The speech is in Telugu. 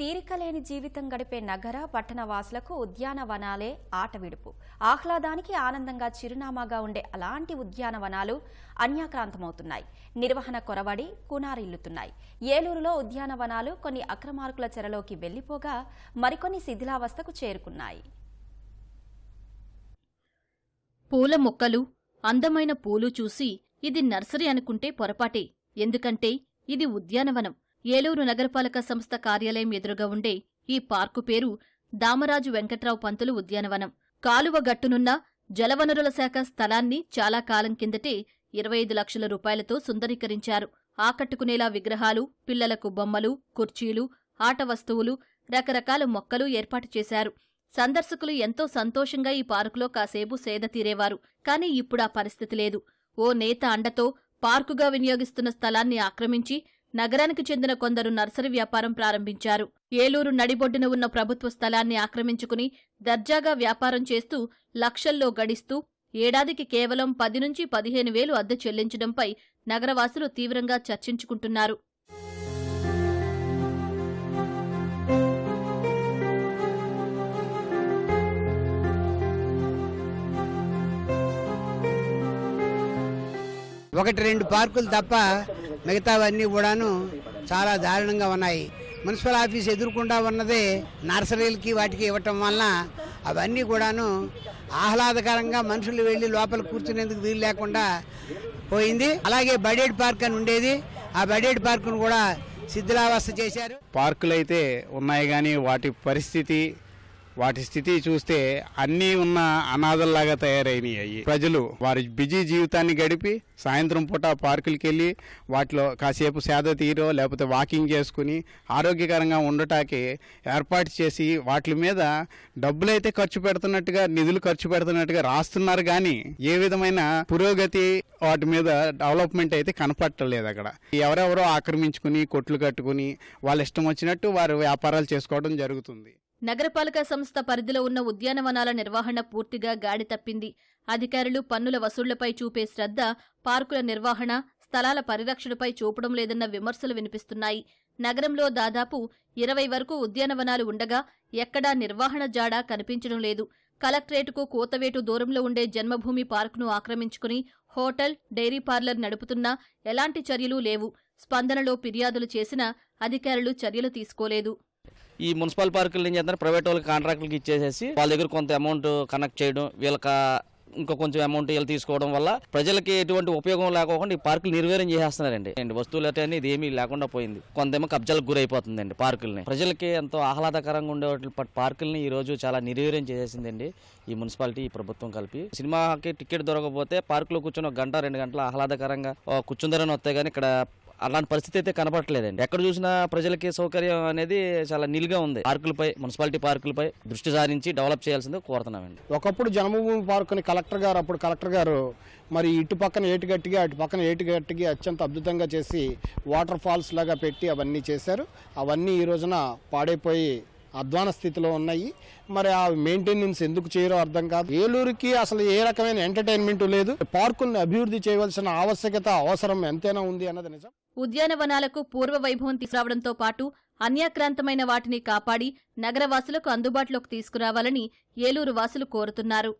తీరికలేని జీవితం గడిపే నగర పట్టణ వాసులకు ఉద్యానవనాలే ఆట విడుపు ఆహ్లాదానికి ఆనందంగా చిరునామాగా ఉండే అలాంటి ఉద్యానవనాలు అన్యాక్రాంతమవుతున్నాయి నిర్వహణ కొరవడి కునారిల్లుతున్నాయి ఏలూరులో ఉద్యానవనాలు కొన్ని అక్రమార్కుల చెరలోకి వెళ్లిపోగా మరికొన్ని శిథిలావస్థకు చేరుకున్నాయి పూల మొక్కలు అందమైన పూలు చూసి ఇది నర్సరీ అనుకుంటే పొరపాటే ఎందుకంటే ఇది ఉద్యానవనం ఏలూరు నగరపాలక సంస్థ కార్యాలయం ఎదురుగా ఉండే ఈ పార్కు పేరు దామరాజు వెంకట్రావు పంతులు ఉద్యానవనం కాలువ గట్టునున్న జలవనరుల శాఖ స్థలాన్ని చాలా కాలం కిందటే ఇరవై ఐదు లక్షల రూపాయలతో సుందరీకరించారు ఆకట్టుకునేలా విగ్రహాలు పిల్లలకు బొమ్మలు కుర్చీలు ఆట వస్తువులు రకరకాల మొక్కలు ఏర్పాటు చేశారు సందర్శకులు ఎంతో సంతోషంగా ఈ పార్కులో కాసేపు సేద తీరేవారు కానీ ఇప్పుడా పరిస్థితి లేదు ఓ నేత అండతో పార్కుగా వినియోగిస్తున్న స్థలాన్ని ఆక్రమించి నగరానికి చెందిన కొందరు నర్సరీ వ్యాపారం ప్రారంభించారు ఏలూరు నడిబొడ్డున ఉన్న ప్రభుత్వ స్థలాన్ని ఆక్రమించుకుని దర్జాగా వ్యాపారం చేస్తూ లక్షల్లో గడిస్తూ ఏడాదికి కేవలం పది నుంచి పదిహేను వేలు అద్దె చెల్లించడంపై నగరవాసులు తీవ్రంగా చర్చించుకుంటున్నారు ఒకటి రెండు పార్కులు తప్ప మిగతావన్నీ కూడాను చాలా దారుణంగా ఉన్నాయి మున్సిపల్ ఆఫీస్ ఎదుర్కొండా ఉన్నదే నర్సరీలకి వాటికి ఇవ్వటం వలన అవన్నీ కూడాను ఆహ్లాదకరంగా మనుషులు వెళ్ళి లోపల కూర్చునేందుకు వీలు లేకుండా పోయింది అలాగే బడేడ్ పార్క్ అని ఉండేది ఆ బడేడ్ పార్క్ను కూడా శిథిలావస్థ చేశారు పార్కులు అయితే ఉన్నాయి కానీ వాటి పరిస్థితి వాటి స్థితి చూస్తే అన్నీ ఉన్న అనాథల్లాగా తయారైనవి ప్రజలు వారి బిజీ జీవితాన్ని గడిపి సాయంత్రం పూట పార్కులకి వెళ్ళి వాటిలో కాసేపు సేద తీరో లేకపోతే వాకింగ్ చేసుకుని ఆరోగ్యకరంగా ఉండటానికి ఏర్పాటు చేసి వాటి మీద డబ్బులైతే ఖర్చు పెడుతున్నట్టుగా నిధులు ఖర్చు పెడుతున్నట్టుగా రాస్తున్నారు కానీ ఏ విధమైన పురోగతి వాటి మీద డెవలప్మెంట్ అయితే కనపట్టలేదు అక్కడ ఎవరెవరో ఆక్రమించుకుని కొట్లు కట్టుకుని వాళ్ళ ఇష్టం వచ్చినట్టు వారు వ్యాపారాలు చేసుకోవడం జరుగుతుంది నగరపాలక సంస్థ పరిధిలో ఉన్న ఉద్యానవనాల నిర్వహణ పూర్తిగా గాడి తప్పింది అధికారులు పన్నుల వసూళ్లపై చూపే శ్రద్ధ పార్కుల నిర్వహణ స్థలాల పరిరక్షణపై చూపడం లేదన్న విమర్శలు వినిపిస్తున్నాయి నగరంలో దాదాపు ఇరవై వరకు ఉద్యానవనాలు ఉండగా ఎక్కడా నిర్వహణ జాడ కనిపించడం లేదు కలెక్టరేట్కు కోతవేటు దూరంలో ఉండే జన్మభూమి పార్కును ఆక్రమించుకుని హోటల్ డైరీ పార్లర్ నడుపుతున్నా ఎలాంటి చర్యలు లేవు స్పందనలో ఫిర్యాదులు చేసినా అధికారులు చర్యలు తీసుకోలేదు ఈ మున్సిపల్ పార్కులు ఏం చేస్తారు ప్రైవేట్ వాళ్ళకి కాంట్రాక్టులకి ఇచ్చేసేసి వాళ్ళ దగ్గర కొంత అమౌంట్ కనెక్ట్ చేయడం వీళ్ళకి ఇంకా కొంచెం అమౌంట్ వీళ్ళు తీసుకోవడం వల్ల ప్రజలకి ఎటువంటి ఉపయోగం లేకోకుండా ఈ పార్కులు నిర్వీర్యం చేసేస్తున్నారండి అండి వస్తువులు అయితే ఇది ఏమీ లేకుండా పోయింది కొంతేమో కబ్జాలకు గురైపోతుందండి పార్కుల్ని ప్రజలకి ఎంతో ఆహ్లాదకరంగా ఉండే పార్కుల్ని ఈ రోజు చాలా నిర్వీర్యం చేసేసిందండి ఈ మున్సిపాలిటీ ఈ ప్రభుత్వం కలిపి సినిమాకి టికెట్ దొరకకపోతే పార్కులో కూర్చొని ఒక గంట రెండు గంటల ఆహ్లాదకరంగా కూర్చుందరని వస్తే కానీ ఇక్కడ అలాంటి పరిస్థితి అయితే కనబడట్లేదండి ఎక్కడ చూసినా ప్రజలకి సౌకర్యం అనేది చాలా నిలుగా ఉంది పార్కులపై మున్సిపాలిటీ పార్కులపై దృష్టి సారించి డెవలప్ చేయాల్సిందే కోరుతున్నామండి ఒకప్పుడు జన్మభూమి పార్కుని కలెక్టర్ గారు అప్పుడు కలెక్టర్ గారు మరి ఇటు పక్కన ఏటుగట్టిగా అటు పక్కన ఏటుగట్టిగా అత్యంత అద్భుతంగా చేసి వాటర్ ఫాల్స్ లాగా పెట్టి అవన్నీ చేశారు అవన్నీ ఈ రోజున పాడైపోయి అధ్వాన స్థితిలో ఉన్నాయి మరి ఆ మెయింటెనెన్స్ ఎందుకు చేయరో అర్థం కాదు ఏలూరుకి అసలు ఏ రకమైన ఎంటర్టైన్మెంట్ లేదు పార్కుల్ని అభివృద్ధి చేయవలసిన ఆవశ్యకత అవసరం ఎంతైనా ఉంది అన్నది నిజం ఉద్యానవనాలకు పూర్వ వైభవం తీసుకురావడంతో పాటు అన్యాక్రాంతమైన వాటిని కాపాడి నగరవాసులకు అందుబాటులోకి తీసుకురావాలని ఏలూరు వాసులు కోరుతున్నారు